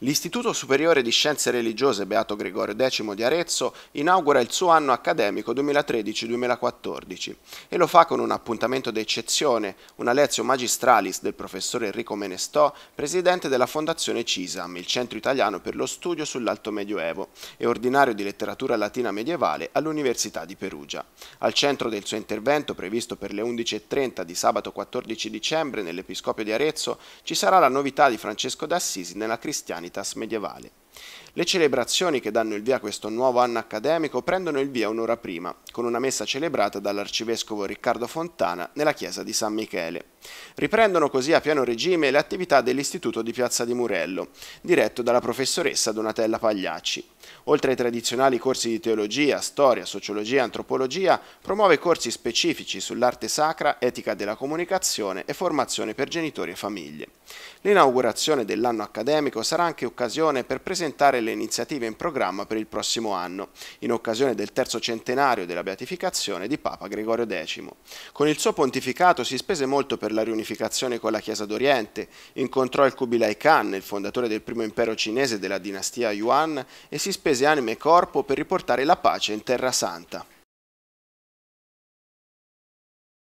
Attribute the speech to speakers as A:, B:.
A: L'Istituto Superiore di Scienze Religiose Beato Gregorio X di Arezzo inaugura il suo anno accademico 2013-2014 e lo fa con un appuntamento d'eccezione, una lezio magistralis del professor Enrico Menestò, presidente della Fondazione CISAM, il Centro Italiano per lo Studio sull'Alto Medioevo e ordinario di letteratura latina medievale all'Università di Perugia. Al centro del suo intervento, previsto per le 11.30 di sabato 14 dicembre nell'Episcopio di Arezzo, ci sarà la novità di Francesco d'Assisi nella Cristiana humanitas medievali. Le celebrazioni che danno il via a questo nuovo anno accademico prendono il via un'ora prima, con una messa celebrata dall'arcivescovo Riccardo Fontana nella chiesa di San Michele, Riprendono così a pieno regime le attività dell'Istituto di Piazza di Murello, diretto dalla professoressa Donatella Pagliacci. Oltre ai tradizionali corsi di teologia, storia, sociologia e antropologia, promuove corsi specifici sull'arte sacra, etica della comunicazione e formazione per genitori e famiglie. L'inaugurazione dell'anno accademico sarà anche occasione per presentare le iniziative in programma per il prossimo anno, in occasione del terzo centenario della beatificazione di Papa Gregorio X. Con il suo pontificato si spese molto per la riunificazione con la Chiesa d'Oriente, incontrò il Kubilai Khan, il fondatore del primo impero cinese della dinastia Yuan, e si spese anima e corpo per riportare la pace in Terra Santa.